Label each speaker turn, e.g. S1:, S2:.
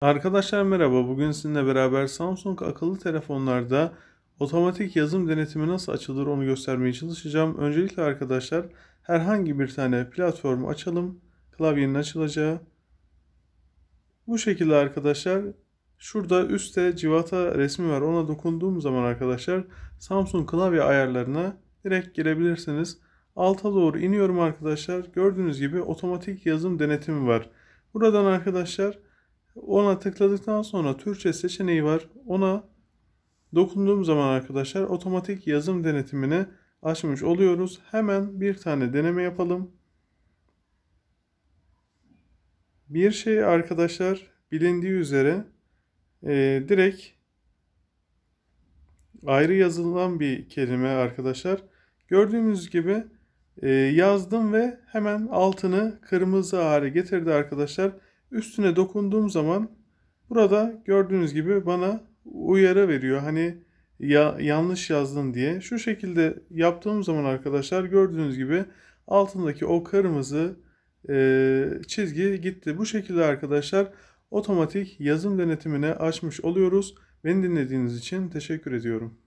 S1: Arkadaşlar merhaba. Bugün sizinle beraber Samsung akıllı telefonlarda otomatik yazım denetimi nasıl açılır onu göstermeye çalışacağım. Öncelikle arkadaşlar herhangi bir tane platform açalım. Klavyenin açılacağı. Bu şekilde arkadaşlar şurada üstte civata resmi var. Ona dokunduğum zaman arkadaşlar Samsung klavye ayarlarına direkt girebilirsiniz. Alta doğru iniyorum arkadaşlar. Gördüğünüz gibi otomatik yazım denetimi var. Buradan arkadaşlar ona tıkladıktan sonra Türkçe seçeneği var. Ona dokunduğum zaman arkadaşlar otomatik yazım denetimini açmış oluyoruz. Hemen bir tane deneme yapalım. Bir şey arkadaşlar bilindiği üzere e, direkt ayrı yazılan bir kelime arkadaşlar. Gördüğünüz gibi e, yazdım ve hemen altını kırmızı hale getirdi arkadaşlar. Üstüne dokunduğum zaman burada gördüğünüz gibi bana uyarı veriyor. Hani ya, yanlış yazdın diye. Şu şekilde yaptığım zaman arkadaşlar gördüğünüz gibi altındaki o kırmızı e, çizgi gitti. Bu şekilde arkadaşlar otomatik yazım denetimini açmış oluyoruz. Beni dinlediğiniz için teşekkür ediyorum.